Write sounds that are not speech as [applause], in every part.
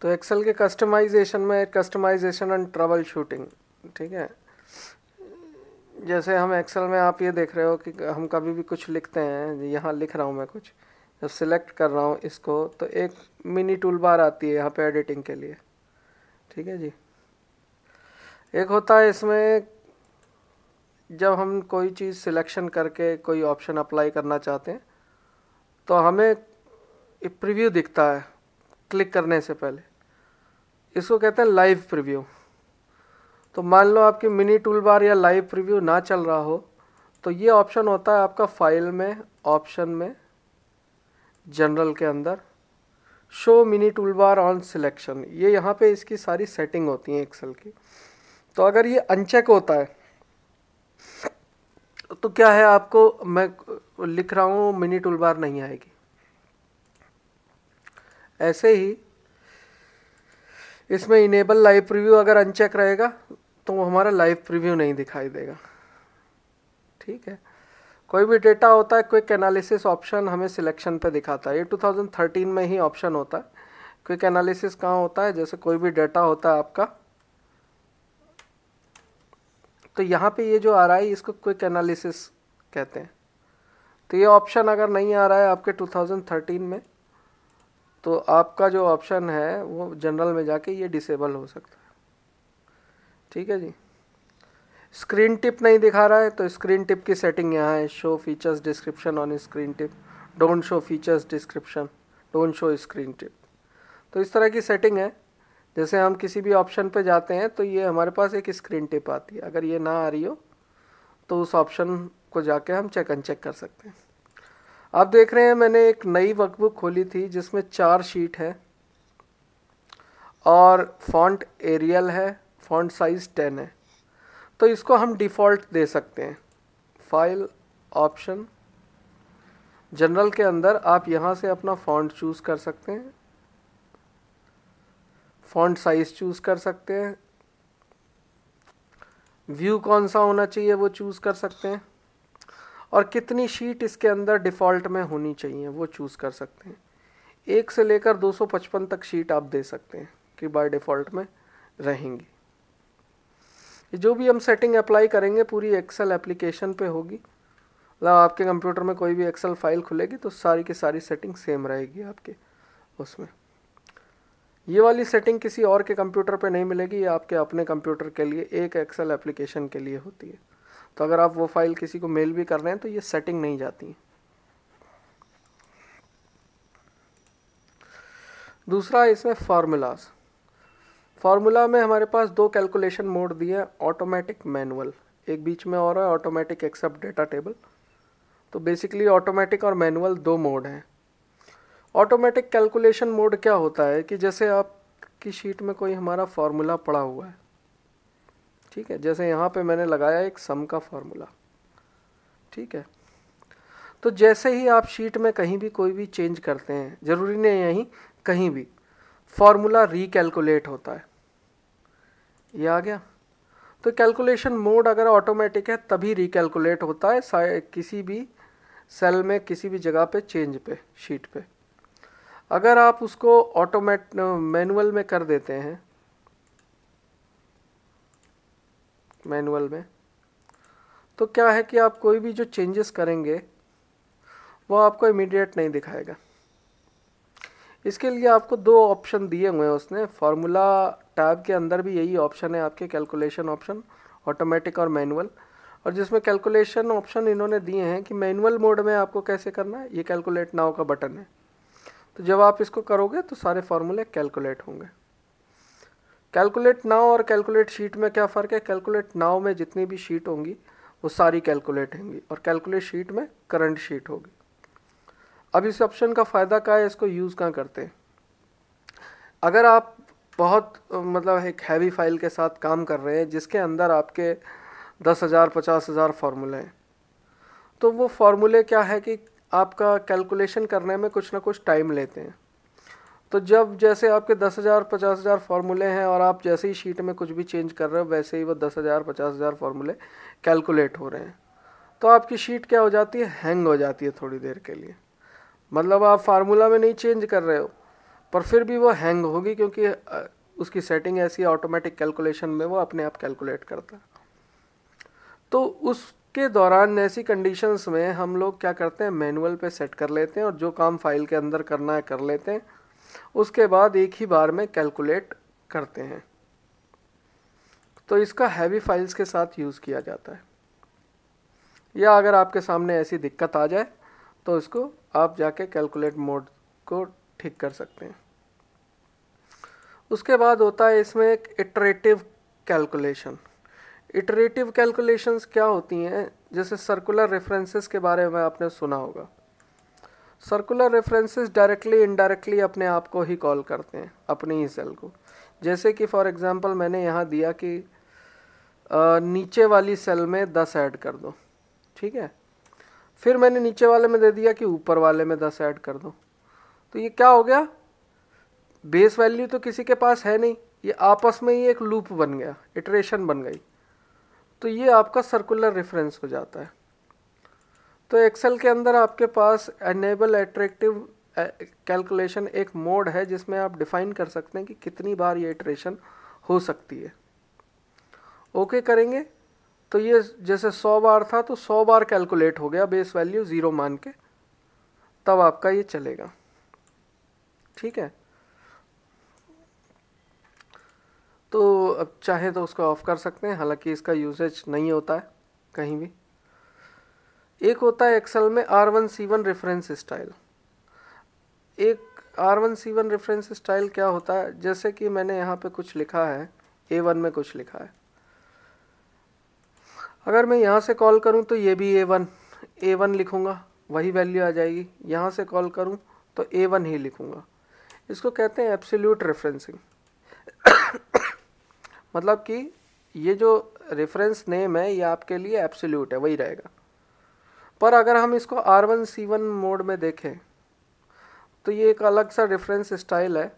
तो एक्सेल के कस्टमाइजेशन में कस्टमाइजेशन एंड ट्रबल शूटिंग ठीक है जैसे हम एक्सेल में आप ये देख रहे हो कि हम कभी भी कुछ लिखते हैं यहाँ लिख रहा हूँ मैं कुछ जब सिलेक्ट कर रहा हूँ इसको तो एक मिनी टूल बार आती है यहाँ पे एडिटिंग के लिए ठीक है जी एक होता है इसमें जब हम कोई चीज़ सिलेक्शन करके कोई ऑप्शन अप्लाई करना चाहते हैं तो हमें प्रीव्यू दिखता है क्लिक करने से पहले इसको कहते हैं लाइव प्रीव्यू तो मान लो आपकी मिनी टूल बार या लाइव प्रीव्यू ना चल रहा हो तो ये ऑप्शन होता है आपका फाइल में ऑप्शन में जनरल के अंदर show mini toolbar on selection ये यहाँ पे इसकी सारी सेटिंग होती है एक्सेल की तो अगर ये अनचेक होता है तो क्या है आपको मैं लिख रहा हूँ मिनी टूल बार नहीं आएगी ऐसे ही इसमें इनेबल लाइव प्रीव्यू अगर अनचेक रहेगा तो हमारा लाइव प्रीव्यू नहीं दिखाई देगा ठीक है कोई भी डेटा होता है क्विक एनालिसिस ऑप्शन हमें सिलेक्शन पे दिखाता है ये 2013 में ही ऑप्शन होता है क्विक एनालिसिस कहाँ होता है जैसे कोई भी डेटा होता है आपका तो यहाँ पे ये जो आ रहा है इसको क्विक एनालिसिस कहते हैं तो ये ऑप्शन अगर नहीं आ रहा है आपके 2013 में तो आपका जो ऑप्शन है वो जनरल में जाके ये डिसेबल हो सकता है ठीक है जी स्क्रीन टिप नहीं दिखा रहा है तो स्क्रीन टिप की सेटिंग यहाँ है show features description on screen tip don't show features description don't show screen tip तो इस तरह की सेटिंग है जैसे हम किसी भी ऑप्शन पे जाते हैं तो ये हमारे पास एक स्क्रीन टिप आती है अगर ये ना आ रही हो तो उस ऑप्शन को जाके हम चेक अनचेक कर सकते हैं आप देख रहे हैं मैंने एक नई वर्कबुक खोली थी जिसमें चार शीट है और फॉन्ट एरियल है फॉन्ट साइज़ टेन है तो इसको हम डिफ़ॉल्ट दे सकते हैं फाइल ऑप्शन जनरल के अंदर आप यहां से अपना फॉन्ट चूज़ कर सकते हैं फॉन्ट साइज़ चूज़ कर सकते हैं व्यू कौन सा होना चाहिए वो चूज़ कर सकते हैं और कितनी शीट इसके अंदर डिफ़ॉल्ट में होनी चाहिए वो चूज़ कर सकते हैं एक से लेकर 255 तक शीट आप दे सकते हैं कि बाय डिफ़ॉल्ट में रहेंगी जो भी हम सेटिंग अप्लाई करेंगे पूरी एक्सेल एप्लीकेशन पे होगी मतलब आपके कंप्यूटर में कोई भी एक्सेल फाइल खुलेगी तो सारी की सारी सेटिंग सेम रहेगी आपके उसमें ये वाली सेटिंग किसी और के कंप्यूटर पे नहीं मिलेगी ये आपके अपने कंप्यूटर के लिए एक एक्सेल एप्लीकेशन के लिए होती है तो अगर आप वो फाइल किसी को मेल भी कर रहे हैं तो ये सेटिंग नहीं जाती दूसरा इसमें फार्मूलाज फार्मूला में हमारे पास दो कैलकुलेशन मोड दिए हैं ऑटोमेटिक मैनुअल एक बीच में और है ऑटोमेटिक एक्सेप्ट डेटा टेबल तो बेसिकली ऑटोमेटिक और मैनुअल दो मोड हैं ऑटोमेटिक कैलकुलेशन मोड क्या होता है कि जैसे आपकी शीट में कोई हमारा फार्मूला पड़ा हुआ है ठीक है जैसे यहाँ पे मैंने लगाया एक सम का फॉर्मूला ठीक है तो जैसे ही आप शीट में कहीं भी कोई भी चेंज करते हैं ज़रूरी नहीं यहीं कहीं भी फॉर्मूला रिकैलकुलेट होता है ये आ गया तो कैलकुलेशन मोड अगर ऑटोमेटिक है तभी रिकैलकुलेट होता है किसी भी सेल में किसी भी जगह पे चेंज पे शीट पे अगर आप उसको ऑटोमेट मैनुअल में कर देते हैं मैनुअल में तो क्या है कि आप कोई भी जो चेंजेस करेंगे वो आपको इमीडिएट नहीं दिखाएगा इसके लिए आपको दो ऑप्शन दिए हुए हैं उसने फार्मूला टैब के अंदर भी यही ऑप्शन है आपके कैलकुलेशन ऑप्शन ऑटोमेटिक और मैनुअल और जिसमें कैलकुलेशन ऑप्शन इन्होंने दिए हैं कि मैनुअल मोड में आपको कैसे करना है ये कैलकुलेट नाव का बटन है तो जब आप इसको करोगे तो सारे फार्मूले कैलकुलेट होंगे कैलकुलेट नाव और कैलकुलेट शीट में क्या फ़र्क है कैलकुलेट नाव में जितनी भी शीट होंगी वो सारी कैलकुलेट होंगी और कैलकुलेट शीट में करंट शीट होगी अब इस ऑप्शन का फ़ायदा क्या है इसको यूज़ कहाँ करते हैं अगर आप बहुत मतलब एक हैवी फाइल के साथ काम कर रहे हैं जिसके अंदर आपके दस हज़ार पचास हज़ार फार्मूले हैं तो वो फार्मूले क्या है कि आपका कैलकुलेशन करने में कुछ ना कुछ टाइम लेते हैं तो जब जैसे आपके दस हज़ार पचास हज़ार फार्मूले हैं और आप जैसे ही शीट में कुछ भी चेंज कर रहे हो वैसे ही वो दस हज़ार पचास हज़ार फार्मूले कैलकुलेट हो रहे हैं तो आपकी शीट क्या हो जाती है हैंग हो जाती है थोड़ी देर के लिए मतलब आप फार्मूला में नहीं चेंज कर रहे हो पर फिर भी वो हैंग होगी क्योंकि उसकी सेटिंग ऐसी ऑटोमेटिक कैलकुलेशन में वो अपने आप कैलकुलेट करता है तो उसके दौरान ऐसी कंडीशंस में हम लोग क्या करते हैं मैनुअल पे सेट कर लेते हैं और जो काम फाइल के अंदर करना है कर लेते हैं उसके बाद एक ही बार में कैलकुलेट करते हैं तो इसका हैवी फाइल्स के साथ यूज़ किया जाता है या अगर आपके सामने ऐसी दिक्कत आ जाए तो इसको आप जाके कैलकुलेट मोड को ठीक कर सकते हैं उसके बाद होता है इसमें एक इटरेटिव कैलकुलेशन इटरेटिव कैलकुलेशंस क्या होती हैं जैसे सर्कुलर रेफरेंसेस के बारे में आपने सुना होगा सर्कुलर रेफरेंसेस डायरेक्टली इनडायरेक्टली अपने आप को ही कॉल करते हैं अपनी ही सेल को जैसे कि फॉर एग्जांपल मैंने यहाँ दिया कि आ, नीचे वाली सेल में दस ऐड कर दो ठीक है फिर मैंने नीचे वाले में दे दिया कि ऊपर वाले में दस ऐड कर दो तो ये क्या हो गया बेस वैल्यू तो किसी के पास है नहीं ये आपस में ही एक लूप बन गया इटरेशन बन गई तो ये आपका सर्कुलर रेफरेंस हो जाता है तो एक्सेल के अंदर आपके पास एनेबल एट्रेक्टिव कैलकुलेशन एक मोड है जिसमें आप डिफाइन कर सकते हैं कि कितनी बार ये इटरेशन हो सकती है ओके okay करेंगे तो ये जैसे 100 बार था तो 100 बार कैलकुलेट हो गया बेस वैल्यू ज़ीरो मान के तब आपका ये चलेगा ठीक है तो अब चाहे तो उसको ऑफ़ कर सकते हैं हालांकि इसका यूसेज नहीं होता है कहीं भी एक होता है एक्सेल में R one C one reference style एक R one C one reference style क्या होता है जैसे कि मैंने यहाँ पे कुछ लिखा है ए वन में कुछ लिखा है अगर मैं यहाँ से कॉल करूँ तो ये भी ए वन ए वन लिखूँगा वही वैल्यू आ जाएगी यहाँ से कॉल करूँ तो ए वन ही लिखूँगा इसको कहते हैं एब्सोल्यूट रेफरेंसिंग मतलब कि ये जो रेफरेंस नेम है ये आपके लिए एब्सोल्यूट है वही रहेगा पर अगर हम इसको R one C one mode में देखें तो ये एक अलग सा डिफरेंस स्टाइल है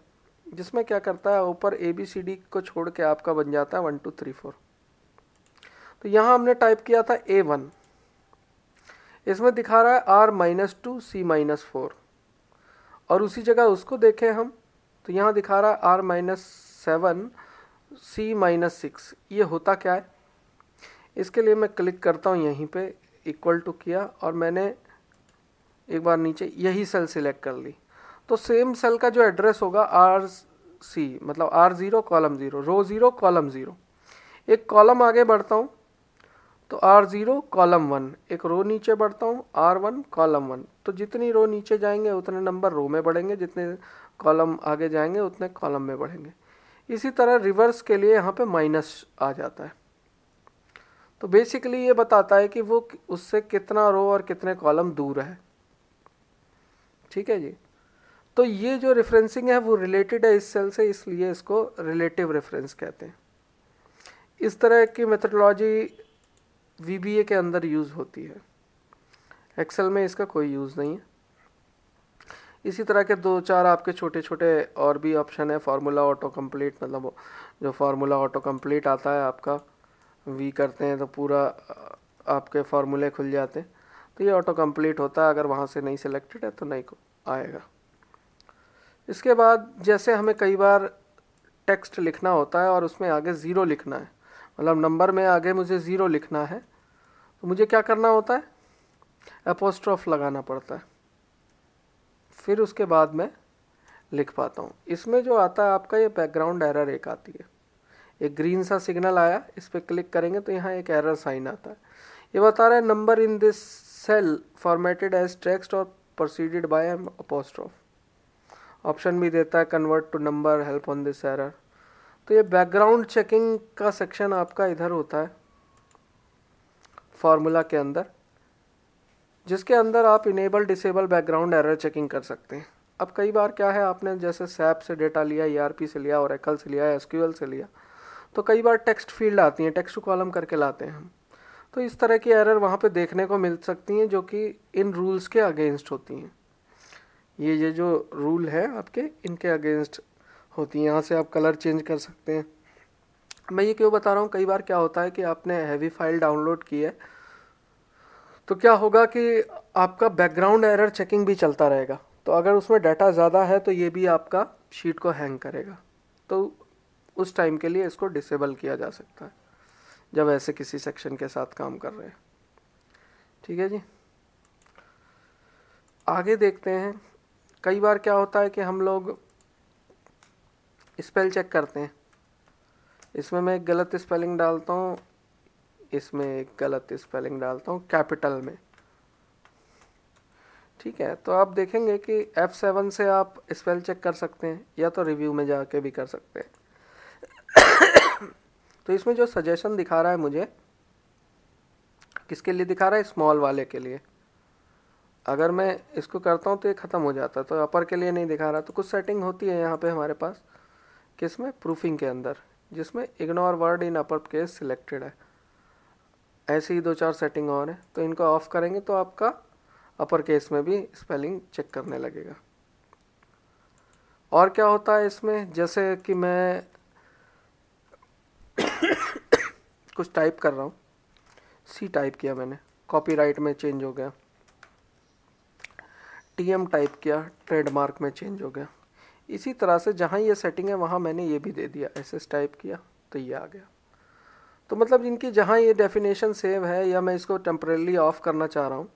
जिसमें क्या करता है ऊपर ए बी सी डी को छोड़ के आपका बन जाता है वन टू थ्री फोर तो यहाँ हमने टाइप किया था ए वन इसमें दिखा रहा है R minus two C minus four और उसी जगह उसको देखें हम तो यहाँ दिखा रहा है R minus seven C minus six ये होता क्या है इसके लिए मैं क्लिक करता हूँ यहीं पे इक्वल टू किया और मैंने एक बार नीचे यही सेल सिलेक्ट कर ली तो सेम सेल का जो एड्रेस होगा आर सी मतलब R zero column zero row zero column zero एक कॉलम आगे बढ़ता हूँ तो आर ज़ीरो कॉलम वन एक रो नीचे बढ़ता हूँ आर वन कॉलम वन तो जितनी रो नीचे जाएंगे उतने नंबर रो में बढ़ेंगे जितने कॉलम आगे जाएंगे उतने कॉलम में बढ़ेंगे इसी तरह रिवर्स के लिए यहाँ पे माइनस आ जाता है तो बेसिकली ये बताता है कि वो उससे कितना रो और कितने कॉलम दूर है ठीक है जी तो ये जो रेफरेंसिंग है वो रिलेटेड है इस सेल से इसलिए इसको रिलेटिव रेफरेंस कहते हैं इस तरह की मेथडोलॉजी वी के अंदर यूज़ होती है एक्सेल में इसका कोई यूज़ नहीं है इसी तरह के दो चार आपके छोटे छोटे और भी ऑप्शन है फार्मूला ऑटो कम्प्लीट मतलब जो फार्मूला ऑटो कम्प्लीट आता है आपका वी करते हैं तो पूरा आपके फार्मूले खुल जाते हैं तो ये ऑटो कंप्लीट होता है अगर वहाँ से नहीं सिलेक्टेड है तो नहीं आएगा इसके बाद जैसे हमें कई बार टेक्स्ट लिखना होता है और उसमें आगे ज़ीरो लिखना है मतलब नंबर में आगे मुझे ज़ीरो लिखना है तो मुझे क्या करना होता है अपोस्ट्रॉफ लगाना पड़ता है फिर उसके बाद मैं लिख पाता हूँ इसमें जो आता है आपका ये बैकग्राउंड एरर एक आती है एक ग्रीन सा सिग्नल आया इस पर क्लिक करेंगे तो यहाँ एक एरर साइन आता है ये बता रहा है number in this cell formatted as text और प्रोसीडेड बाय अपोस्ट्रोफ ऑप्शन भी देता है convert to number help on this error तो ये बैकग्राउंड चेकिंग का सेक्शन आपका इधर होता है फार्मूला के अंदर जिसके अंदर आप enable disable background error checking कर सकते हैं अब कई बार क्या है आपने जैसे सैप से डेटा लिया ई e से लिया और से लिया एस से लिया तो कई बार टेक्स्ट फील्ड आती हैं टेक्स्ट कॉलम करके लाते हैं हम तो इस तरह की एरर वहाँ पे देखने को मिल सकती हैं जो कि इन रूल्स के अगेंस्ट होती हैं ये ये जो रूल है आपके इनके अगेंस्ट होती हैं यहाँ से आप कलर चेंज कर सकते हैं मैं ये क्यों बता रहा हूँ कई बार क्या होता है कि आपने हैवी फाइल डाउनलोड की है तो क्या होगा कि आपका बैकग्राउंड एरर चेकिंग भी चलता रहेगा तो अगर उसमें डाटा ज़्यादा है तो ये भी आपका शीट को हैंग करेगा तो उस टाइम के लिए इसको डिसेबल किया जा सकता है जब ऐसे किसी सेक्शन के साथ काम कर रहे हैं ठीक है जी आगे देखते हैं कई बार क्या होता है कि हम लोग स्पेल चेक करते हैं इसमें मैं एक गलत स्पेलिंग डालता हूँ इसमें एक गलत स्पेलिंग डालता हूँ कैपिटल में ठीक है तो आप देखेंगे कि F7 से आप स्पेल चेक कर सकते हैं या तो रिव्यू में जाके भी कर सकते हैं [coughs] तो इसमें जो सजेशन दिखा रहा है मुझे किसके लिए दिखा रहा है स्मॉल वाले के लिए अगर मैं इसको करता हूँ तो ये ख़त्म हो जाता है तो अपर के लिए नहीं दिखा रहा तो कुछ सेटिंग होती है यहाँ पे हमारे पास किस में प्रूफिंग के अंदर जिसमें ignore word in upper case selected है ऐसे ही दो चार सेटिंग और हैं तो इनको ऑफ़ करेंगे तो आपका अपर केस में भी स्पेलिंग चेक करने लगेगा और क्या होता है इसमें जैसे कि मैं कुछ टाइप कर रहा हूँ सी टाइप किया मैंने कॉपीराइट में चेंज हो गया टीएम टाइप किया ट्रेडमार्क में चेंज हो गया इसी तरह से जहाँ ये सेटिंग है वहाँ मैंने ये भी दे दिया एस टाइप किया तो ये आ गया तो मतलब इनकी जहाँ ये डेफिनेशन सेव है या मैं इसको टेम्परेली ऑफ़ करना चाह रहा हूँ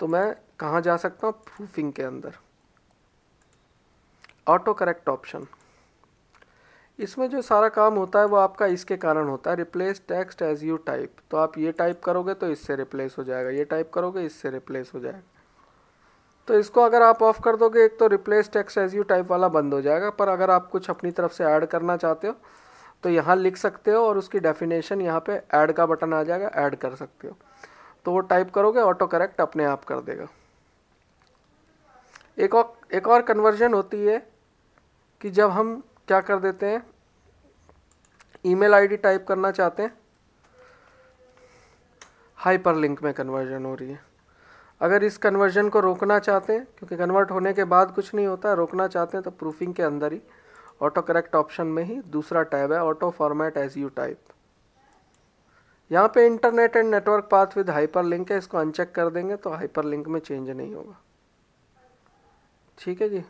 तो मैं कहाँ जा सकता हूँ प्रूफिंग के अंदर ऑटो करेक्ट ऑप्शन इसमें जो सारा काम होता है वो आपका इसके कारण होता है replace text as you type तो आप ये टाइप करोगे तो इससे रिप्लेस हो जाएगा ये टाइप करोगे इससे रिप्लेस हो जाएगा तो इसको अगर आप ऑफ़ कर दोगे एक तो replace text as you type वाला बंद हो जाएगा पर अगर आप कुछ अपनी तरफ से ऐड करना चाहते हो तो यहाँ लिख सकते हो और उसकी डेफिनेशन यहाँ पे ऐड का बटन आ जाएगा ऐड कर सकते हो तो वो टाइप करोगे ऑटो करेक्ट अपने आप कर देगा एक और एक और कन्वर्जन होती है कि जब हम क्या कर देते हैं ईमेल आईडी टाइप करना चाहते हैं हाइपरलिंक में कन्वर्जन हो रही है अगर इस कन्वर्जन को रोकना चाहते हैं क्योंकि कन्वर्ट होने के बाद कुछ नहीं होता रोकना चाहते हैं तो प्रूफिंग के अंदर ही ऑटो करेक्ट ऑप्शन में ही दूसरा टैब है auto format as you type यहाँ पे internet and network path with hyperlink है इसको अनचेक कर देंगे तो हाइपर लिंक में चेंज नहीं होगा ठीक है जी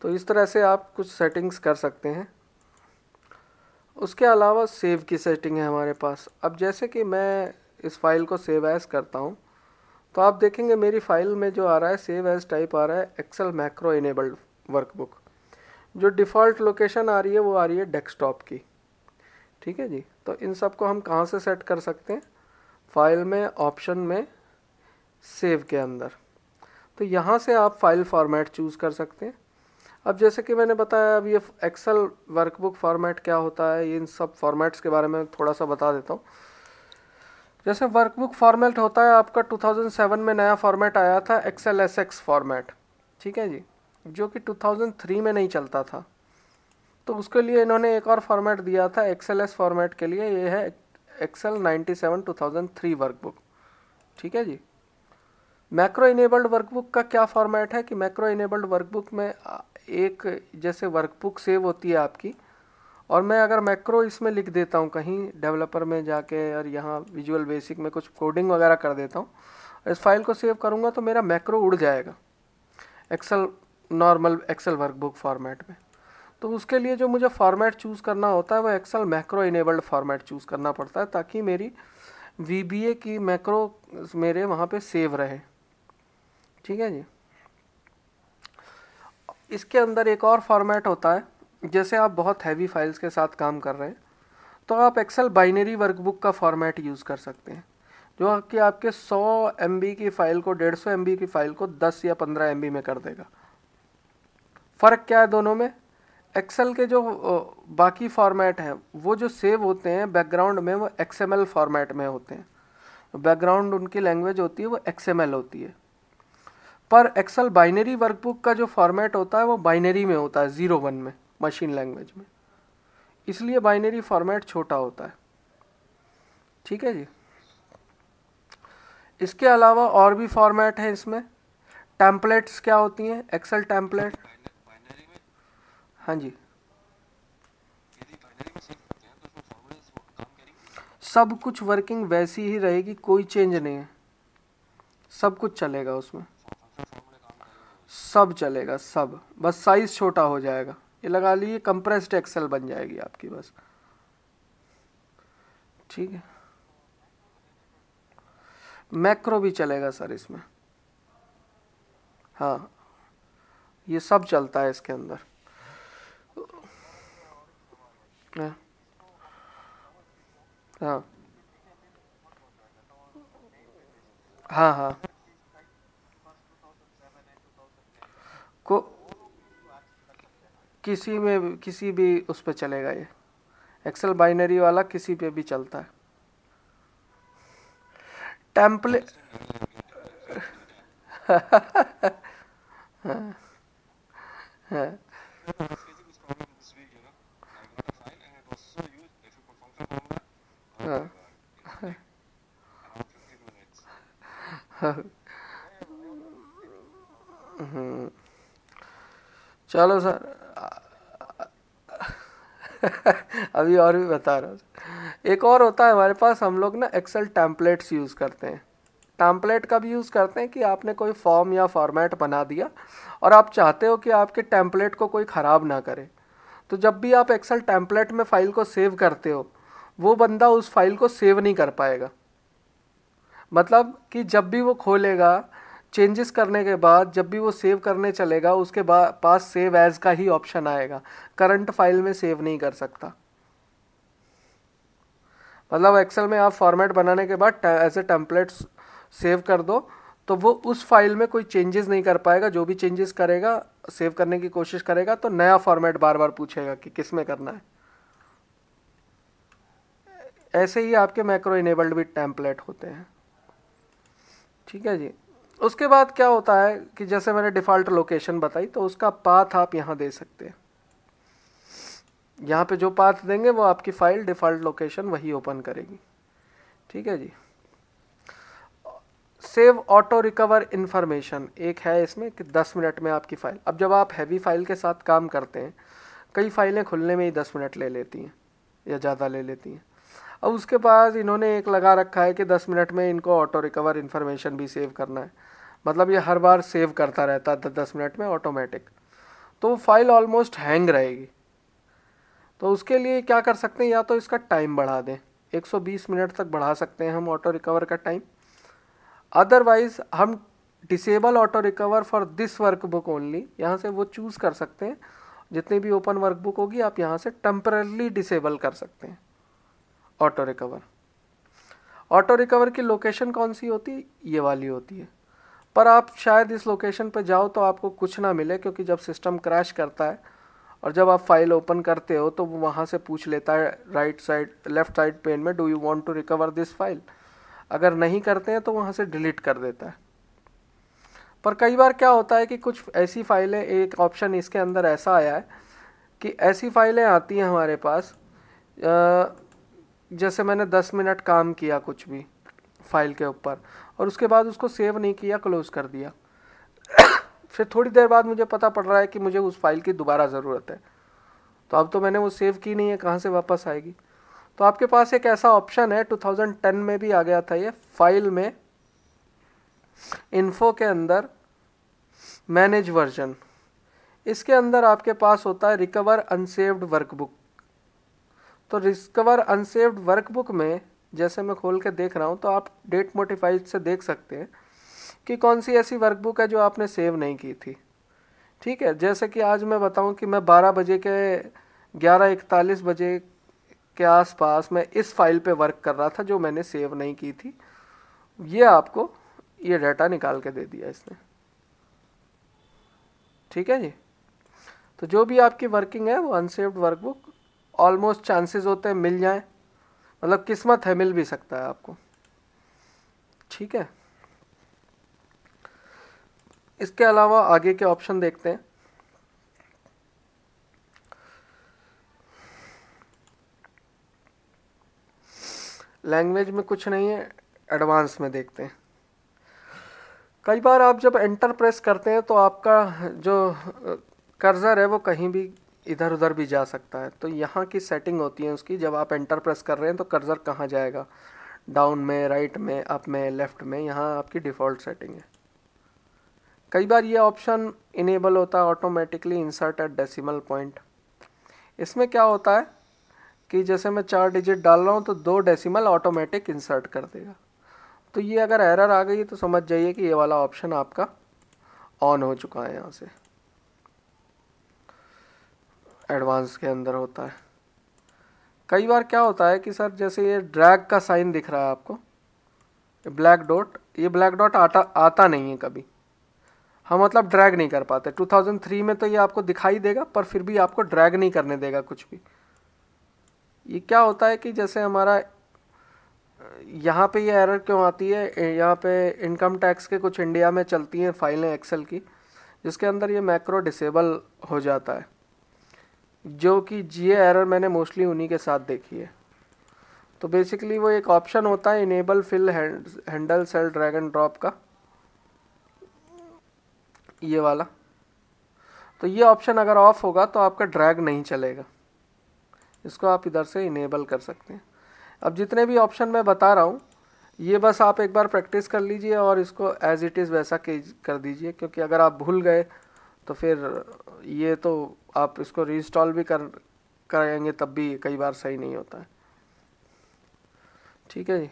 तो इस तरह से आप कुछ सेटिंग्स कर सकते हैं उसके अलावा सेव की सेटिंग है हमारे पास अब जैसे कि मैं इस फाइल को सेव एज़ करता हूँ तो आप देखेंगे मेरी फ़ाइल में जो आ रहा है सेव एज़ टाइप आ रहा है एक्सेल मैक्रो इनेबल्ड वर्कबुक जो डिफ़ॉल्ट लोकेशन आ रही है वो आ रही है डेस्कटॉप की ठीक है जी तो इन सब को हम कहाँ से सेट कर सकते हैं फाइल में ऑप्शन में सेव के अंदर तो यहाँ से आप फाइल फॉर्मेट चूज़ कर सकते हैं अब जैसे कि मैंने बताया अब ये एक्सेल वर्कबुक फॉर्मेट क्या होता है इन सब फॉर्मेट्स के बारे में थोड़ा सा बता देता हूँ जैसे वर्कबुक फॉर्मेट होता है आपका 2007 में नया फॉर्मेट आया था एक्सेल एस एक्स फॉर्मेट ठीक है जी जो कि 2003 में नहीं चलता था तो उसके लिए इन्होंने एक और फॉर्मेट दिया था एक्सेल एस फॉर्मेट के लिए ये है एक्सेल 97 2003 वर्कबुक ठीक है जी मैक्रो इनेबल्ड वर्कबुक का क्या फॉर्मेट है कि मैक्रो इनेबल्ड वर्कबुक में एक जैसे वर्कबुक सेव होती है आपकी और मैं अगर मैक्रो इसमें लिख देता हूँ कहीं डेवलपर में जाके और यहाँ विजुअल बेसिक में कुछ कोडिंग वगैरह कर देता हूँ इस फाइल को सेव करूँगा तो मेरा मैक्रो उड़ जाएगा Excel normal Excel workbook format में तो उसके लिए जो मुझे फॉर्मेट चूज़ करना होता है वो Excel macro enabled format choose करना पड़ता है ताकि मेरी वी की मैक्रो मेरे वहाँ पर सेव रहे ठीक है जी इसके अंदर एक और फॉर्मेट होता है जैसे आप बहुत हैवी फाइल्स के साथ काम कर रहे हैं तो आप एक्सेल बाइनरी वर्कबुक का फॉर्मेट यूज़ कर सकते हैं जो कि आपके 100 एम की फ़ाइल को 150 एम की फ़ाइल को 10 या 15 एम में कर देगा फ़र्क क्या है दोनों में एक्सेल के जो बाकी फॉर्मेट हैं वो जो सेव होते हैं बैकग्राउंड में वो एक्स फॉर्मेट में होते हैं बैकग्राउंड उनकी लैंग्वेज होती है वो एक्स होती है पर एक्सेल बाइनरी वर्कबुक का जो फॉर्मेट होता है वो बाइनरी में होता है ज़ीरो वन में मशीन लैंग्वेज में इसलिए बाइनरी फॉर्मेट छोटा होता है ठीक है जी इसके अलावा और भी फॉर्मेट हैं इसमें टैम्पलेट्स क्या होती हैं एक्सेल टैम्पलेट हाँ जी सब कुछ वर्किंग वैसी ही रहेगी कोई चेंज नहीं है सब कुछ चलेगा उसमें सब चलेगा सब बस साइज़ छोटा हो जाएगा ये लगा लीजिए कंप्रेस्ड एक्सेल बन जाएगी आपकी बस ठीक है मैक्रो भी चलेगा सर इसमें हाँ ये सब चलता है इसके अंदर हाँ हाँ हाँ हाँ को किसी में किसी भी उस पर चलेगा ये एक्सेल बाइनरी वाला किसी पे भी चलता है टेम्पले [laughs] हाँ चलो सर अभी और भी बता रहा हूँ एक और होता है हमारे पास हम लोग ना एक्सेल टैम्पलेट्स यूज़ करते हैं टैम्पलेट का भी यूज़ करते हैं कि आपने कोई फॉर्म या फॉर्मेट बना दिया और आप चाहते हो कि आपके टैम्पलेट को कोई ख़राब ना करे तो जब भी आप एक्सेल टैम्पलेट में फ़ाइल को सेव करते हो वो बंदा उस फाइल को सेव नहीं कर पाएगा मतलब कि जब भी वो खोलेगा चेंजेस करने के बाद जब भी वो सेव करने चलेगा उसके पास सेव एज का ही ऑप्शन आएगा करंट फाइल में सेव नहीं कर सकता मतलब एक्सेल में आप फॉर्मेट बनाने के बाद एज ए टेम्पलेट सेव कर दो तो वो उस फाइल में कोई चेंजेस नहीं कर पाएगा जो भी चेंजेस करेगा सेव करने की कोशिश करेगा तो नया फॉर्मेट बार बार पूछेगा कि किस में करना है ऐसे ही आपके मैक्रो इनेबल्ड भी टेम्पलेट होते हैं ठीक है जी उसके बाद क्या होता है कि जैसे मैंने डिफ़ॉल्ट लोकेशन बताई तो उसका पाथ आप यहाँ दे सकते हैं यहाँ पे जो पाथ देंगे वो आपकी फ़ाइल डिफ़ॉल्ट लोकेशन वही ओपन करेगी ठीक है जी सेव ऑटो रिकवर इन्फॉर्मेशन एक है इसमें कि 10 मिनट में आपकी फ़ाइल अब जब आप हैवी फ़ाइल के साथ काम करते हैं कई फ़ाइलें खुलने में ही 10 मिनट ले लेती हैं या ज़्यादा ले लेती हैं अब उसके बाद इन्होंने एक लगा रखा है कि 10 मिनट में इनको ऑटो रिकवर इन्फॉर्मेशन भी सेव करना है मतलब ये हर बार सेव करता रहता है दस मिनट में ऑटोमेटिक तो फाइल ऑलमोस्ट हैंग रहेगी तो उसके लिए क्या कर सकते हैं या तो इसका टाइम बढ़ा दें 120 मिनट तक बढ़ा सकते हैं हम ऑटो रिकवर का टाइम अदरवाइज़ हम disable auto recover for this workbook only यहाँ से वो चूज़ कर सकते हैं जितनी भी ओपन वर्क बुक होगी आप यहाँ से टम्परली डिसेबल कर सकते हैं ऑटो रिकवर ऑटो रिकवर की लोकेशन कौन सी होती ये वाली होती है पर आप शायद इस लोकेशन पर जाओ तो आपको कुछ ना मिले क्योंकि जब सिस्टम क्रैश करता है और जब आप फाइल ओपन करते हो तो वो वहाँ से पूछ लेता है right side left side pane में do you want to recover this file अगर नहीं करते हैं तो वहाँ से डिलीट कर देता है पर कई बार क्या होता है कि कुछ ऐसी फाइलें एक ऑप्शन इसके अंदर ऐसा आया है कि ऐसी फाइलें आती हैं हमारे पास जैसे मैंने दस मिनट काम किया कुछ भी फाइल के ऊपर और उसके बाद उसको सेव नहीं किया क्लोज़ कर दिया [coughs] फिर थोड़ी देर बाद मुझे पता पड़ रहा है कि मुझे उस फाइल की दोबारा ज़रूरत है तो अब तो मैंने वो सेव की नहीं है कहाँ से वापस आएगी तो आपके पास एक ऐसा ऑप्शन है 2010 में भी आ गया था ये फाइल में इन्फो के अंदर मैनेज वर्जन इसके अंदर आपके पास होता है रिकवर अनसेव्ड वर्कबुक तो रिकवर अनसेव्ड वर्कबुक में जैसे मैं खोल के देख रहा हूँ तो आप डेट मोटिफाइड से देख सकते हैं कि कौन सी ऐसी वर्कबुक है जो आपने सेव नहीं की थी ठीक है जैसे कि आज मैं बताऊँ कि मैं बारह बजे के ग्यारह इकतालीस बजे के आसपास मैं इस फाइल पे वर्क कर रहा था जो मैंने सेव नहीं की थी ये आपको ये डाटा निकाल के दे दिया इसने ठीक है जी तो जो भी आपकी वर्किंग है वो अनसेव्ड वर्कबुक ऑलमोस्ट चांसेस होते हैं मिल जाए मतलब किस्मत है मिल भी सकता है आपको ठीक है इसके अलावा आगे के ऑप्शन देखते हैं लैंग्वेज में कुछ नहीं है एडवांस में देखते हैं कई बार आप जब एंटर प्रेस करते हैं तो आपका जो कर्जर है वो कहीं भी इधर उधर भी जा सकता है तो यहाँ की सेटिंग होती है उसकी जब आप एंटर प्रेस कर रहे हैं तो कर्जर कहाँ जाएगा डाउन में राइट में अप में लेफ़्ट में यहाँ आपकी डिफ़ॉल्ट सेटिंग है कई बार ये ऑप्शन इनेबल होता है automatically insert at decimal point इसमें क्या होता है कि जैसे मैं चार डिजिट डाल रहा हूँ तो दो डेसिमल ऑटोमेटिक इंसर्ट कर देगा तो ये अगर एरर आ गई तो समझ जाइए कि ये वाला ऑप्शन आपका ऑन हो चुका है यहाँ से एडवांस के अंदर होता है कई बार क्या होता है कि सर जैसे ये ड्रैग का साइन दिख रहा है आपको ब्लैक डॉट ये ब्लैक डॉट आता आता नहीं है कभी हम मतलब ड्रैग नहीं कर पाते 2003 में तो ये आपको दिखाई देगा पर फिर भी आपको ड्रैग नहीं करने देगा कुछ भी ये क्या होता है कि जैसे हमारा यहाँ पे ये एरर क्यों आती है यहाँ पे इनकम टैक्स के कुछ इंडिया में चलती हैं फाइलें एक्सेल की जिसके अंदर ये मैक्रो डिसेबल हो जाता है जो कि जी एरर मैंने मोस्टली उन्हीं के साथ देखी है तो बेसिकली वो एक ऑप्शन होता है enable fill handle cell drag and drop का ये वाला तो ये ऑप्शन अगर ऑफ होगा तो आपका ड्रैग नहीं चलेगा इसको आप इधर से इनेबल कर सकते हैं अब जितने भी ऑप्शन मैं बता रहा हूँ ये बस आप एक बार प्रैक्टिस कर लीजिए और इसको एज इट इज़ वैसा कर दीजिए क्योंकि अगर आप भूल गए तो फिर ये तो आप इसको रीइंस्टॉल भी कर करेंगे तब भी कई बार सही नहीं होता है ठीक है जी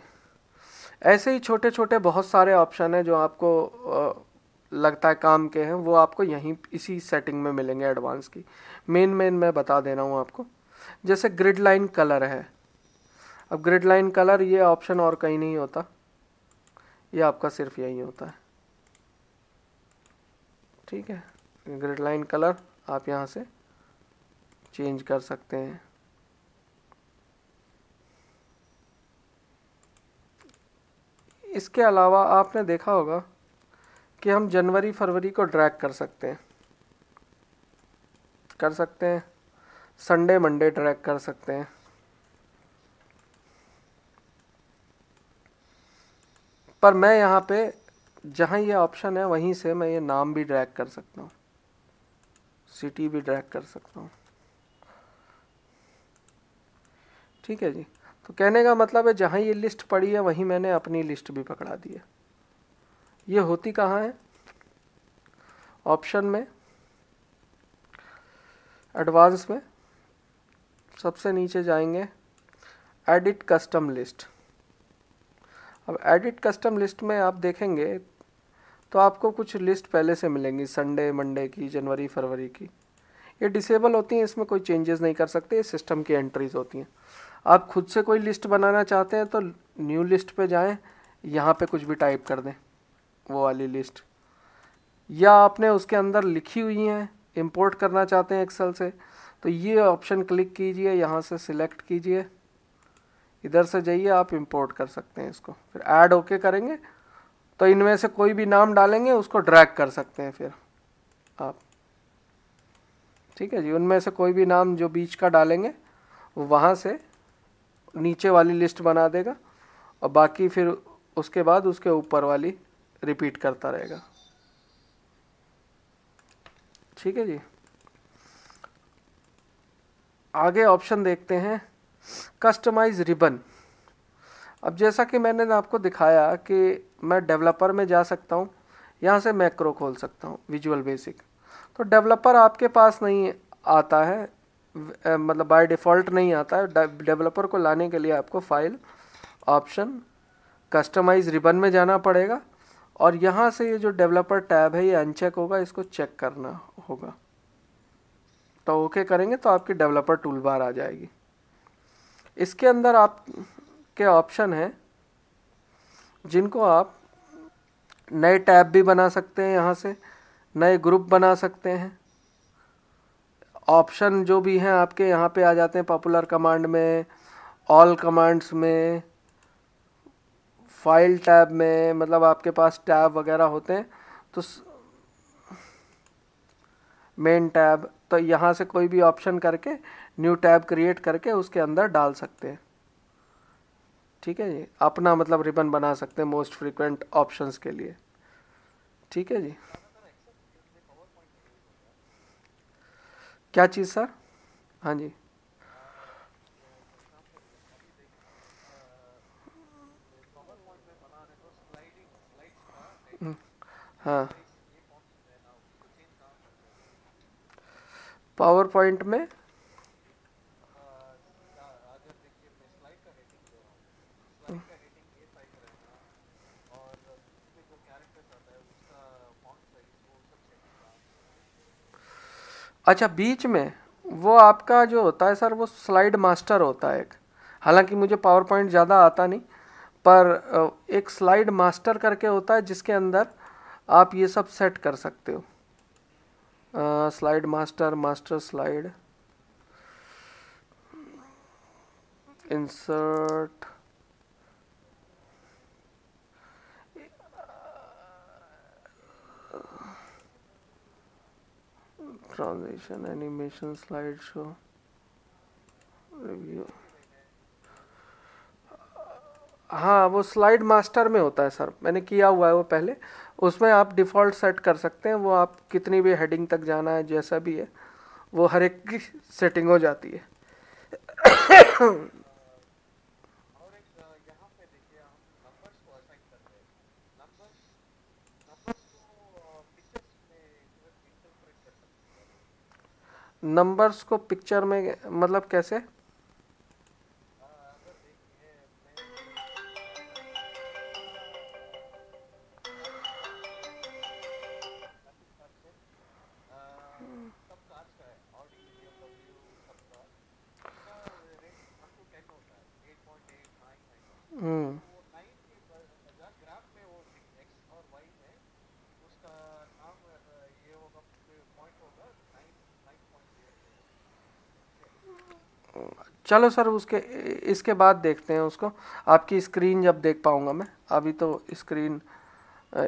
ऐसे ही छोटे छोटे बहुत सारे ऑप्शन हैं जो आपको लगता है काम के हैं वो आपको यहीं इसी सेटिंग में मिलेंगे एडवांस की मेन मेन मैं बता दे रहा हूँ आपको जैसे ग्रिड लाइन कलर है अब ग्रिड लाइन कलर ये ऑप्शन और कहीं नहीं होता ये आपका सिर्फ यही होता है ठीक है ग्रिड लाइन कलर आप यहाँ से चेंज कर सकते हैं इसके अलावा आपने देखा होगा कि हम जनवरी फरवरी को ड्रैग कर सकते हैं कर सकते हैं संडे मंडे ट्रैक कर सकते हैं पर मैं यहाँ पे जहाँ ये ऑप्शन है वहीं से मैं ये नाम भी ड्रैग कर सकता हूँ सिटी भी ड्रैग कर सकता हूँ ठीक है जी तो कहने का मतलब है जहाँ ये लिस्ट पड़ी है वहीं मैंने अपनी लिस्ट भी पकड़ा दी है ये होती कहाँ है ऑप्शन में एडवांस में सबसे नीचे जाएंगे एडिट कस्टम लिस्ट अब एडिट कस्टम लिस्ट में आप देखेंगे तो आपको कुछ लिस्ट पहले से मिलेंगी संडे मंडे की जनवरी फरवरी की ये डिसेबल होती हैं इसमें कोई चेंजेस नहीं कर सकते ये सिस्टम की एंट्रीज होती हैं आप खुद से कोई लिस्ट बनाना चाहते हैं तो न्यू लिस्ट पे जाएं यहाँ पे कुछ भी टाइप कर दें वो वाली लिस्ट या आपने उसके अंदर लिखी हुई हैं इंपोर्ट करना चाहते हैं एक्सेल से तो ये ऑप्शन क्लिक कीजिए यहाँ से सिलेक्ट कीजिए इधर से जाइए आप इंपोर्ट कर सकते हैं इसको फिर ऐड ओके करेंगे तो इनमें से कोई भी नाम डालेंगे उसको ड्रैग कर सकते हैं फिर आप ठीक है जी उनमें से कोई भी नाम जो बीच का डालेंगे वहाँ से नीचे वाली लिस्ट बना देगा और बाकी फिर उसके बाद उसके ऊपर वाली रिपीट करता रहेगा ठीक है जी आगे ऑप्शन देखते हैं कस्टमाइज रिबन अब जैसा कि मैंने आपको दिखाया कि मैं डेवलपर में जा सकता हूँ यहाँ से मैक्रो खोल सकता हूँ विजुअल बेसिक तो डेवलपर आपके पास नहीं आता है मतलब बाय डिफ़ॉल्ट नहीं आता है डेवलपर को लाने के लिए आपको फाइल ऑप्शन कस्टमाइज रिबन में जाना पड़ेगा और यहाँ से ये जो डेवलपर टैब है ये अनचेक होगा इसको चेक करना होगा तो ओके करेंगे तो आपकी डेवलपर टूल बार आ जाएगी इसके अंदर आप के ऑप्शन हैं जिनको आप नए टैब भी बना सकते हैं यहाँ से नए ग्रुप बना सकते हैं ऑप्शन जो भी हैं आपके यहाँ पे आ जाते हैं पॉपुलर कमांड में ऑल कमांड्स में फाइल टैब में मतलब आपके पास टैब वगैरह होते हैं तो मेन टैब तो यहाँ से कोई भी ऑप्शन करके न्यू टैब क्रिएट करके उसके अंदर डाल सकते हैं ठीक है जी अपना मतलब रिबन बना सकते हैं मोस्ट फ्रीक्वेंट ऑप्शंस के लिए ठीक है जी क्या चीज़ सर हाँ जी हम्म, हाँ पावर पॉइंट में अच्छा बीच में वो आपका जो होता है सर वो स्लाइड मास्टर होता है एक हालांकि मुझे पावर पॉइंट ज़्यादा आता नहीं पर एक स्लाइड मास्टर करके होता है जिसके अंदर आप ये सब सेट कर सकते हो slide master master slide insert transition animation show review हाँ वो स्लाइड मास्टर में होता है सर मैंने किया हुआ है वो पहले उसमें आप डिफ़ॉल्ट सेट कर सकते हैं वो आप कितनी भी हेडिंग तक जाना है जैसा भी है वो हर एक की सेटिंग हो जाती है नंबर्स को पिक्चर में मतलब कैसे चलो सर उसके इसके बाद देखते हैं उसको आपकी स्क्रीन जब देख पाऊंगा मैं अभी तो स्क्रीन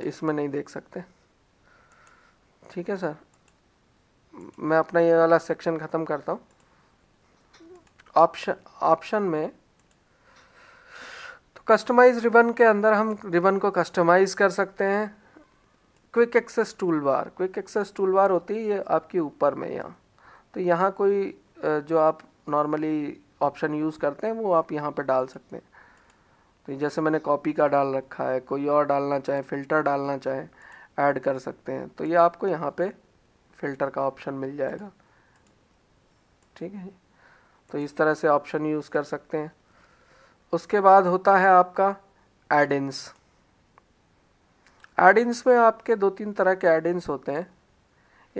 इसमें नहीं देख सकते ठीक है सर मैं अपना ये वाला सेक्शन ख़त्म करता हूँ ऑप्शन ऑप्शन में तो कस्टमाइज रिबन के अंदर हम रिबन को कस्टमाइज़ कर सकते हैं quick access toolbar quick access toolbar होती है ये आपके ऊपर में यहाँ तो यहाँ कोई जो आप नॉर्मली ऑप्शन यूज़ करते हैं वो आप यहाँ पे डाल सकते हैं तो जैसे मैंने कॉपी का डाल रखा है कोई और डालना चाहे फ़िल्टर डालना चाहे ऐड कर सकते हैं तो ये आपको यहाँ पे फ़िल्टर का ऑप्शन मिल जाएगा ठीक है तो इस तरह से ऑप्शन यूज़ कर सकते हैं उसके बाद होता है आपका एडिन्स एडिन्स में आपके दो तीन तरह के एडिंस होते हैं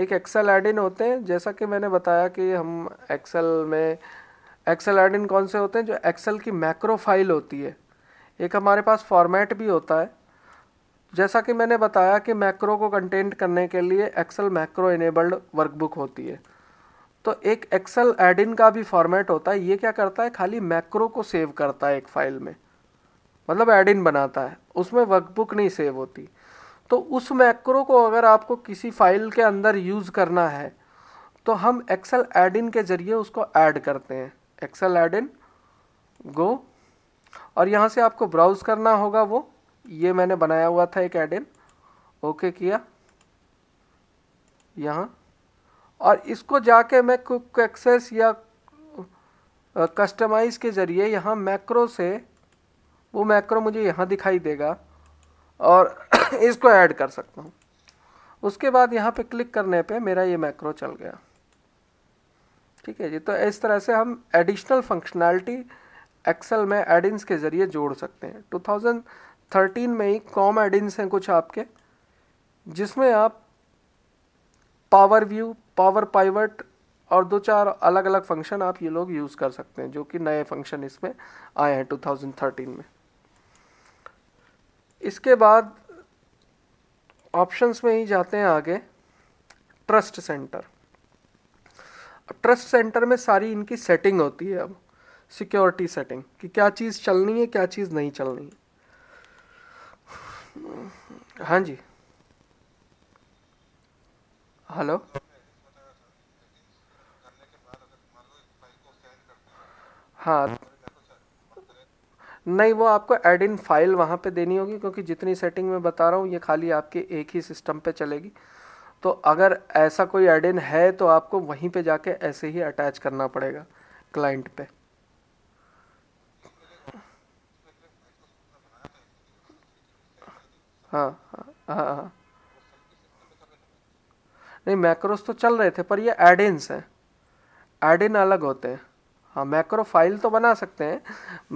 एक एक्सेल एडिन होते हैं जैसा कि मैंने बताया कि हम एक्सेल में एक्सेल एडिन कौन से होते हैं जो एक्सेल की मैक्रो फाइल होती है एक हमारे पास फॉर्मेट भी होता है जैसा कि मैंने बताया कि मैक्रो को कंटेंट करने के लिए एक्सेल मैक्रो इनेबल्ड वर्कबुक होती है तो एक एक्सेल एडिन का भी फॉर्मेट होता है ये क्या करता है खाली मैक्रो को सेव करता है एक फाइल में मतलब एडिन बनाता है उसमें वर्कबुक नहीं सेव होती तो उस मैक्रो को अगर आपको किसी फाइल के अंदर यूज़ करना है तो हम एक्सेल एड इन के ज़रिए उसको ऐड करते हैं एक्सेल एड इन गो और यहाँ से आपको ब्राउज़ करना होगा वो ये मैंने बनाया हुआ था एक एड इन ओके किया यहाँ और इसको जाके मैं क्विक एक्सेस या कस्टमाइज़ के ज़रिए यहाँ मैक्रो से वो मैक्रो मुझे यहाँ दिखाई देगा और [clears throat] इसको ऐड कर सकता हूँ उसके बाद यहाँ पे क्लिक करने पे मेरा ये मैक्रो चल गया ठीक है जी तो इस तरह से हम एडिशनल फंक्शनैलिटी एक्सेल में एडिंस के ज़रिए जोड़ सकते हैं 2013 में ही कॉम एडिंस हैं कुछ आपके जिसमें आप पावर व्यू पावर पाइवट और दो चार अलग अलग फंक्शन आप ये लोग यूज़ कर सकते हैं जो कि नए फंक्शन इसमें आए हैं 2013 में इसके बाद ऑप्शंस में ही जाते हैं आगे ट्रस्ट सेंटर ट्रस्ट सेंटर में सारी इनकी सेटिंग होती है अब सिक्योरिटी सेटिंग कि क्या चीज़ चलनी है क्या चीज़ नहीं चलनी है हाँ जी हेलो हाँ नहीं वो आपको एड इन फाइल वहाँ पे देनी होगी क्योंकि जितनी सेटिंग में बता रहा हूँ ये खाली आपके एक ही सिस्टम पे चलेगी तो अगर ऐसा कोई एड इन है तो आपको वहीं पे जाके ऐसे ही अटैच करना पड़ेगा क्लाइंट पे हाँ हाँ हाँ हाँ नहीं मैक्रोस तो चल रहे थे पर ये एड इन्स हैं एड इन अलग होते हैं हाँ मैक्रो फाइल तो बना सकते हैं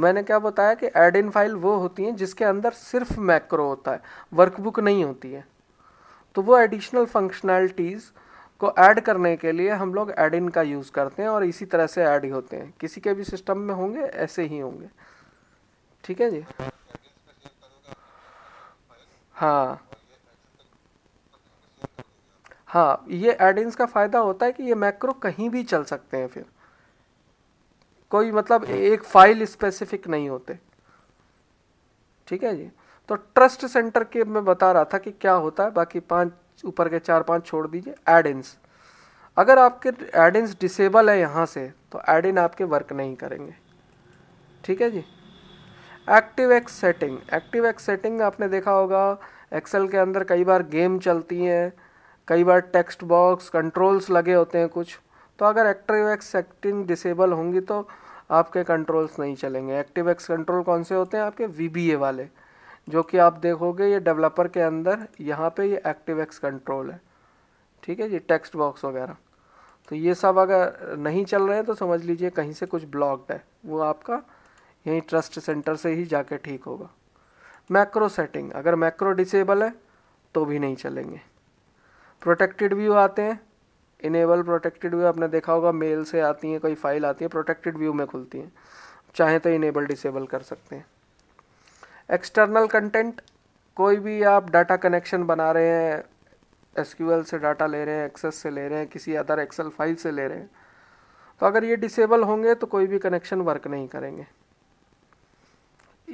मैंने क्या बताया कि एड इन फाइल वो होती हैं जिसके अंदर सिर्फ मैक्रो होता है वर्कबुक नहीं होती है तो वो एडिशनल फंक्शनैलिटीज़ को ऐड करने के लिए हम लोग एड इन का यूज़ करते हैं और इसी तरह से ऐड होते हैं किसी के भी सिस्टम में होंगे ऐसे ही होंगे ठीक है जी हाँ हाँ ये एड इन्स का फ़ायदा होता है कि ये मैक्रो कहीं भी चल सकते हैं फिर कोई मतलब एक फाइल स्पेसिफिक नहीं होते ठीक है जी तो ट्रस्ट सेंटर के मैं बता रहा था कि क्या होता है बाकी पांच ऊपर के चार पांच छोड़ दीजिए एड इंस अगर आपके एड डिसेबल है यहाँ से तो एड इन आपके वर्क नहीं करेंगे ठीक है जी ActiveX setting ActiveX setting आपने देखा होगा एक्सेल के अंदर कई बार गेम चलती हैं कई बार टेक्स्ट बॉक्स कंट्रोल्स लगे होते हैं कुछ तो अगर एक्टिव एक्स सेटिंग डिसेबल होंगी तो आपके कंट्रोल्स नहीं चलेंगे एक्टिव एक्स कंट्रोल कौन से होते हैं आपके वी वाले जो कि आप देखोगे ये डेवलपर के अंदर यहाँ पे ये एक्टिव एक्स कंट्रोल है ठीक है जी टेक्स्ट बॉक्स वगैरह तो ये सब अगर नहीं चल रहे हैं तो समझ लीजिए कहीं से कुछ ब्लॉक्ड है वो आपका यहीं ट्रस्ट सेंटर से ही जाके ठीक होगा मैक्रो सेटिंग अगर मैक्रो डिसेबल है तो भी नहीं चलेंगे प्रोटेक्टेड व्यू आते हैं इनेबल प्रोटेक्टेड व्यू आपने देखा होगा मेल से आती हैं कोई फाइल आती है प्रोटेक्टेड व्यू में खुलती हैं चाहे तो इनेबल डिसेबल कर सकते हैं एक्सटर्नल कंटेंट कोई भी आप डाटा कनेक्शन बना रहे हैं एस से डाटा ले रहे हैं एक्सेस से ले रहे हैं किसी अदर एक्सेल फाइल से ले रहे हैं तो अगर ये डिसेबल होंगे तो कोई भी कनेक्शन वर्क नहीं करेंगे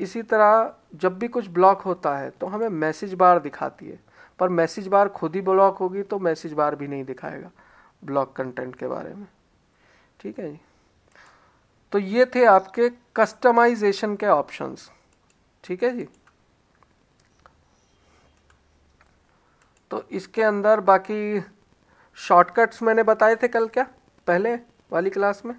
इसी तरह जब भी कुछ ब्लॉक होता है तो हमें मैसेज बार दिखाती है पर मैसेज बार खुद ही ब्लॉक होगी तो मैसेज बार भी नहीं दिखाएगा ब्लॉग कंटेंट के बारे में ठीक है जी तो ये थे आपके कस्टमाइजेशन के ऑप्शंस ठीक है जी तो इसके अंदर बाकी शॉर्टकट्स मैंने बताए थे कल क्या पहले वाली क्लास में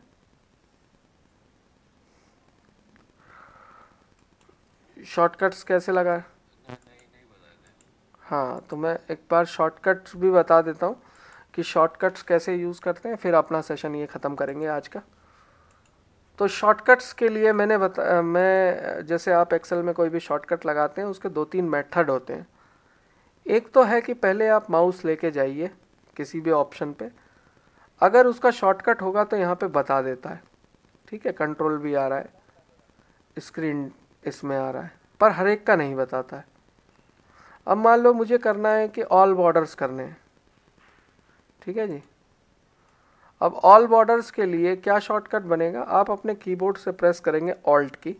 शॉर्टकट्स कैसे लगा नहीं, नहीं हाँ तो मैं एक बार शॉर्टकट्स भी बता देता हूँ कि शॉर्टकट्स कैसे यूज़ करते हैं फिर अपना सेशन ये ख़त्म करेंगे आज का तो शॉर्टकट्स के लिए मैंने बता मैं जैसे आप एक्सेल में कोई भी शॉर्टकट लगाते हैं उसके दो तीन मेथड होते हैं एक तो है कि पहले आप माउस लेके जाइए किसी भी ऑप्शन पे अगर उसका शॉर्टकट होगा तो यहाँ पे बता देता है ठीक है कंट्रोल भी आ रहा है स्क्रीन इसमें आ रहा है पर हर एक का नहीं बताता है अब मान लो मुझे करना है कि ऑल बॉर्डर्स करने हैं ठीक है जी अब ऑल बॉर्डर्स के लिए क्या शॉर्टकट बनेगा आप अपने कीबोर्ड से प्रेस करेंगे ऑल्ट की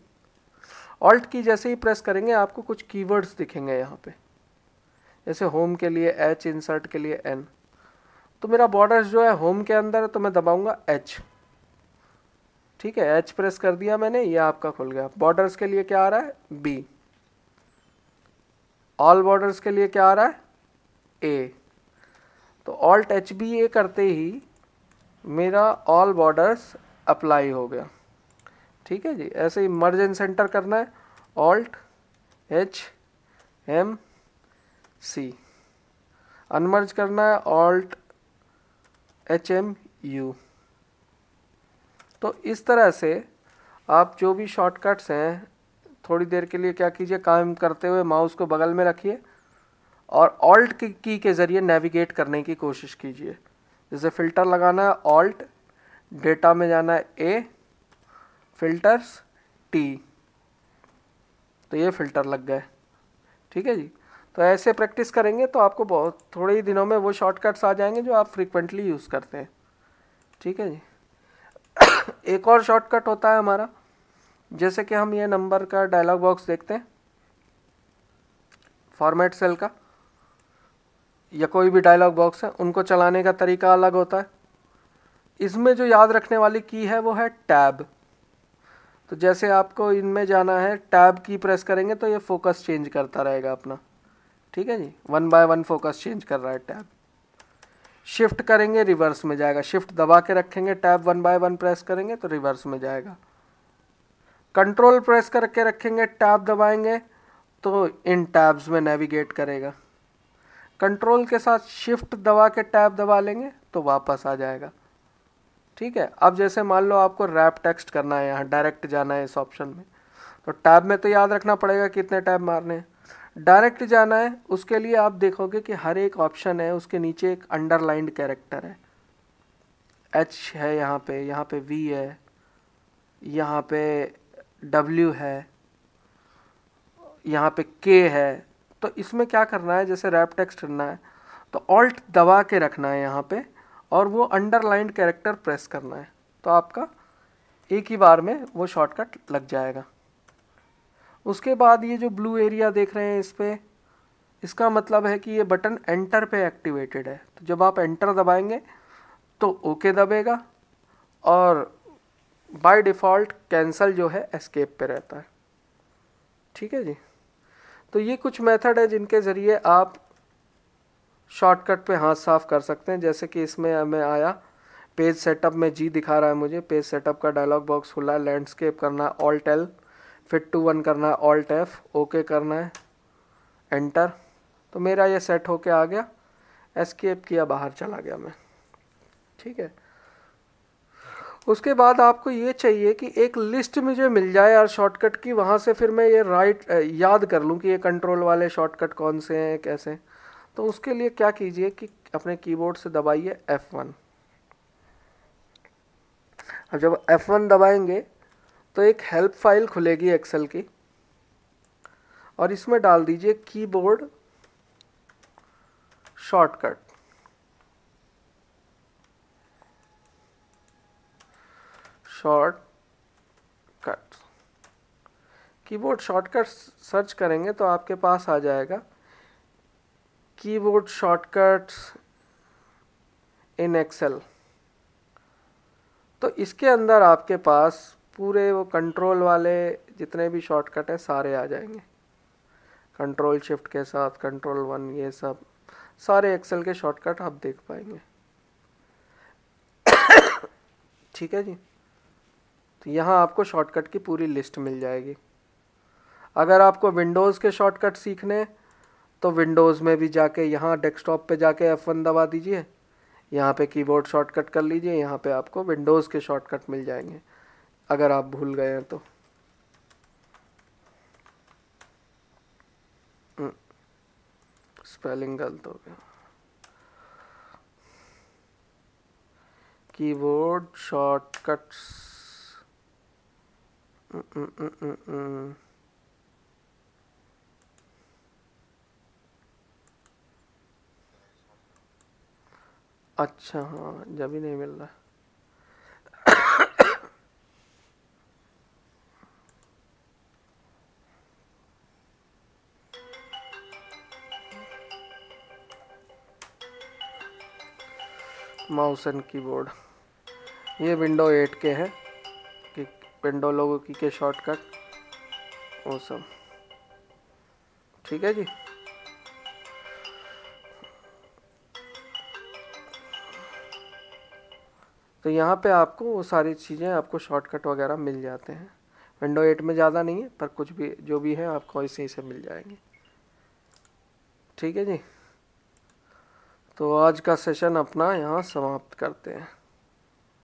ऑल्ट की जैसे ही प्रेस करेंगे आपको कुछ कीवर्ड्स दिखेंगे यहाँ पे जैसे होम के लिए एच इंसर्ट के लिए एन तो मेरा बॉर्डर्स जो है होम के अंदर है तो मैं दबाऊंगा एच ठीक है एच प्रेस कर दिया मैंने ये आपका खुल गया बॉर्डर्स के लिए क्या आ रहा है बी ऑल बॉर्डर्स के लिए क्या आ रहा है ए तो ऑल्ट एच बी ए करते ही मेरा ऑल बॉर्डर्स अप्लाई हो गया ठीक है जी ऐसे ही मर्ज एंड सेंटर करना है Alt H M C unmerge करना है ऑल्ट एच एम यू तो इस तरह से आप जो भी शॉर्टकट्स हैं थोड़ी देर के लिए क्या कीजिए काम करते हुए माउस को बगल में रखिए और ऑल्ट की, की के ज़रिए नेविगेट करने की कोशिश कीजिए जैसे फ़िल्टर लगाना है ऑल्ट डेटा में जाना है ए फिल्टर्स टी तो ये फ़िल्टर लग गए ठीक है जी तो ऐसे प्रैक्टिस करेंगे तो आपको बहुत थोड़े ही दिनों में वो शॉर्टकट्स आ जाएंगे जो आप फ्रिक्वेंटली यूज़ करते हैं ठीक है जी [coughs] एक और शॉर्टकट होता है हमारा जैसे कि हम ये नंबर का डायलॉग बॉक्स देखते हैं फॉर्मेट सेल का या कोई भी डायलॉग बॉक्स है उनको चलाने का तरीका अलग होता है इसमें जो याद रखने वाली की है वो है टैब तो जैसे आपको इनमें जाना है टैब की प्रेस करेंगे तो ये फोकस चेंज करता रहेगा अपना ठीक है जी one by one focus change कर रहा है टैब शिफ्ट करेंगे रिवर्स में जाएगा शिफ्ट दबा के रखेंगे tab one by one press करेंगे तो रिवर्स में जाएगा कंट्रोल प्रेस करके रखेंगे टैब दबाएंगे तो इन टैब्स में नेविगेट करेगा कंट्रोल के साथ शिफ्ट दबा के टैब दबा लेंगे तो वापस आ जाएगा ठीक है अब जैसे मान लो आपको रैप टेक्स्ट करना है यहाँ डायरेक्ट जाना है इस ऑप्शन में तो टैब में तो याद रखना पड़ेगा कितने टैब मारने हैं डायरेक्ट जाना है उसके लिए आप देखोगे कि हर एक ऑप्शन है उसके नीचे एक अंडरलाइंड कैरेक्टर है एच है यहाँ पे यहाँ पे वी है यहाँ पे डब्ल्यू है यहाँ पे के है तो इसमें क्या करना है जैसे रैप टेक्स्ट करना है तो ऑल्ट दबा के रखना है यहाँ पे और वो अंडरलाइंड कैरेक्टर प्रेस करना है तो आपका एक ही बार में वो शॉर्टकट लग जाएगा उसके बाद ये जो ब्लू एरिया देख रहे हैं इस पर इसका मतलब है कि ये बटन एंटर पे एक्टिवेटेड है तो जब आप एंटर दबाएंगे तो ओके दबेगा और बाय डिफ़ॉल्ट कैंसल जो है एस्केप पे रहता है ठीक है जी तो ये कुछ मेथड है जिनके ज़रिए आप शॉर्टकट पे हाथ साफ कर सकते हैं जैसे कि इसमें हमें आया पेज सेटअप में जी दिखा रहा है मुझे पेज सेटअप का डायलॉग बॉक्स खुला है लैंडस्केप करना है Alt L fit to one करना है ऑल्ट एफ ओके करना है एंटर तो मेरा ये सेट होके आ गया एस्केप किया बाहर चला गया मैं ठीक है उसके बाद आपको ये चाहिए कि एक लिस्ट मुझे मिल जाए यार शॉर्टकट की वहाँ से फिर मैं ये राइट याद कर लूँ कि ये कंट्रोल वाले शॉर्टकट कौन से हैं कैसे तो उसके लिए क्या कीजिए कि अपने कीबोर्ड से दबाइए F1 अब जब F1 दबाएंगे तो एक हेल्प फाइल खुलेगी एक्सेल की और इसमें डाल दीजिए keyboard shortcut shortcut keyboard shortcut search करेंगे तो आपके पास आ जाएगा कीबोर्ड शॉर्टकट्स इन एक्सेल तो इसके अंदर आपके पास पूरे वो कंट्रोल वाले जितने भी शॉर्टकट हैं सारे आ जाएंगे कंट्रोल शिफ्ट के साथ कंट्रोल वन ये सब सारे एक्सेल के शॉर्टकट आप देख पाएंगे [coughs] ठीक है जी तो यहाँ आपको शॉर्टकट की पूरी लिस्ट मिल जाएगी अगर आपको विंडोज़ के शॉर्टकट सीखने तो विंडोज़ में भी जाके यहाँ डेस्कटॉप पे जाके F1 दबा दीजिए यहाँ पे कीबोर्ड शॉर्टकट कर लीजिए यहाँ पे आपको विंडोज़ के शॉर्टकट मिल जाएंगे अगर आप भूल गए हैं तो स्पेलिंग हम्म, गलत हो गया कीबोर्ड शॉर्टकट्स अच्छा हाँ जब ही नहीं मिल रहा माउस एंड कीबोर्ड ये विंडो 8 के हैं की के शॉर्टकट वो सब ठीक है जी तो यहाँ पे आपको वो सारी चीज़ें आपको शॉर्टकट वगैरह मिल जाते हैं विंडो एट में ज़्यादा नहीं है पर कुछ भी जो भी है आपको ऐसे ही से मिल जाएंगे ठीक है जी तो आज का सेशन अपना यहाँ समाप्त करते हैं